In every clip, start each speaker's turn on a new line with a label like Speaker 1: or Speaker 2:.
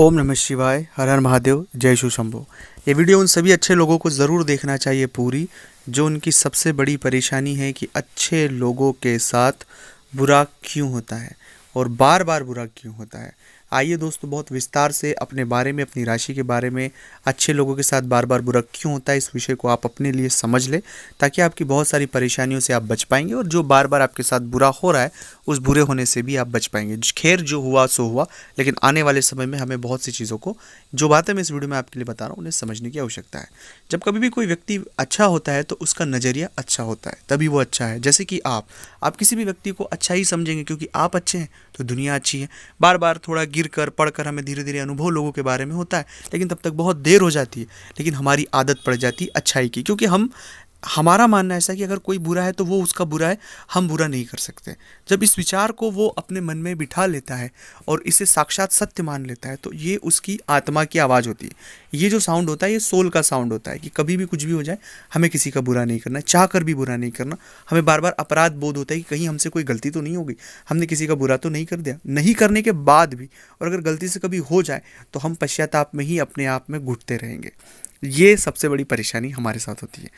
Speaker 1: ओम नमः शिवाय हर हर महादेव जय शु शंभो ये वीडियो उन सभी अच्छे लोगों को ज़रूर देखना चाहिए पूरी जो उनकी सबसे बड़ी परेशानी है कि अच्छे लोगों के साथ बुरा क्यों होता है और बार बार बुरा क्यों होता है आइए दोस्तों बहुत विस्तार से अपने बारे में अपनी राशि के बारे में अच्छे लोगों के साथ बार बार बुरा क्यों होता है इस विषय को आप अपने लिए समझ लें ताकि आपकी बहुत सारी परेशानियों से आप बच पाएंगे और जो बार बार आपके साथ बुरा हो रहा है उस बुरे होने से भी आप बच पाएंगे खैर जो हुआ सो हुआ लेकिन आने वाले समय में हमें बहुत सी चीज़ों को जो बातें मैं इस वीडियो में आपके लिए बता रहा हूँ उन्हें समझने की आवश्यकता है जब कभी भी कोई व्यक्ति अच्छा होता है तो उसका नज़रिया अच्छा होता है तभी वो अच्छा है जैसे कि आप आप किसी भी व्यक्ति को अच्छा ही समझेंगे क्योंकि आप अच्छे हैं तो दुनिया अच्छी है बार बार थोड़ा गिर कर पढ़ कर हमें धीरे धीरे अनुभव लोगों के बारे में होता है लेकिन तब तक बहुत देर हो जाती है लेकिन हमारी आदत पड़ जाती है अच्छाई की क्योंकि हम हमारा मानना ऐसा है कि अगर कोई बुरा है तो वो उसका बुरा है हम बुरा नहीं कर सकते जब इस विचार को वो अपने मन में बिठा लेता है और इसे साक्षात सत्य मान लेता है तो ये उसकी आत्मा की आवाज़ होती है ये जो साउंड होता है ये सोल का साउंड होता है कि कभी भी कुछ भी हो जाए हमें किसी का बुरा नहीं करना चाह कर भी बुरा नहीं करना हमें बार बार अपराध बोध होता है कि कहीं हमसे कोई गलती तो नहीं होगी हमने किसी का बुरा तो नहीं कर दिया नहीं करने के बाद भी और अगर गलती से कभी हो जाए तो हम पश्चाताप में ही अपने आप में घुटते रहेंगे ये सबसे बड़ी परेशानी हमारे साथ होती है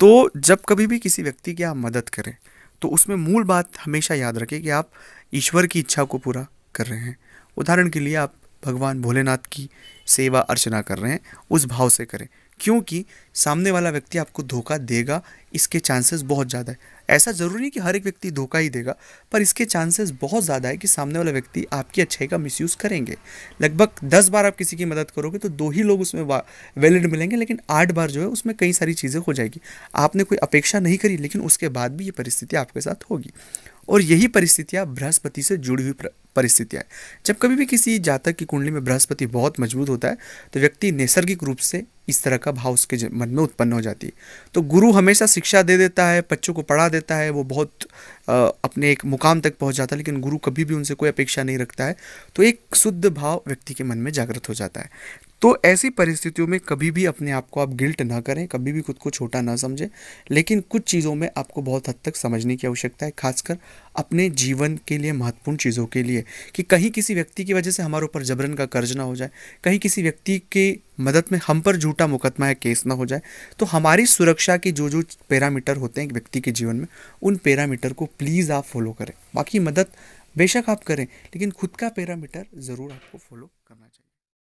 Speaker 1: तो जब कभी भी किसी व्यक्ति की आप मदद करें तो उसमें मूल बात हमेशा याद रखें कि आप ईश्वर की इच्छा को पूरा कर रहे हैं उदाहरण के लिए आप भगवान भोलेनाथ की सेवा अर्चना कर रहे हैं उस भाव से करें क्योंकि सामने वाला व्यक्ति आपको धोखा देगा इसके चांसेस बहुत ज़्यादा है ऐसा ज़रूरी नहीं कि हर एक व्यक्ति धोखा ही देगा पर इसके चांसेस बहुत ज़्यादा है कि सामने वाला व्यक्ति आपकी अच्छाई का मिसयूज़ करेंगे लगभग दस बार आप किसी की मदद करोगे तो दो ही लोग उसमें वैलिड मिलेंगे लेकिन आठ बार जो है उसमें कई सारी चीज़ें हो जाएगी आपने कोई अपेक्षा नहीं करी लेकिन उसके बाद भी ये परिस्थिति आपके साथ होगी और यही परिस्थितियाँ बृहस्पति से जुड़ी हुई परिस्थितियाँ जब कभी भी किसी जातक की कुंडली में बृहस्पति बहुत मजबूत होता है तो व्यक्ति नैसर्गिक रूप से इस तरह का भाव उसके मन में उत्पन्न हो जाती है तो गुरु हमेशा शिक्षा दे देता है बच्चों को पढ़ा देता है वो बहुत आ, अपने एक मुकाम तक पहुंच जाता है लेकिन गुरु कभी भी उनसे कोई अपेक्षा नहीं रखता है तो एक शुद्ध भाव व्यक्ति के मन में जागृत हो जाता है तो ऐसी परिस्थितियों में कभी भी अपने आप को आप गिल्ट ना करें कभी भी खुद को छोटा ना समझें लेकिन कुछ चीज़ों में आपको बहुत हद तक समझने की आवश्यकता है खासकर अपने जीवन के लिए महत्वपूर्ण चीज़ों के लिए कि कहीं किसी व्यक्ति की वजह से हमारे ऊपर जबरन का कर्ज ना हो जाए कहीं किसी व्यक्ति के मदद में हम पर झूठा मुकदमा या केस ना हो जाए तो हमारी सुरक्षा के जो जो पैरामीटर होते हैं व्यक्ति के जीवन में उन पैरामीटर को प्लीज़ आप फॉलो करें बाकी मदद बेशक आप करें लेकिन खुद का पैरामीटर ज़रूर आपको फॉलो करना चाहिए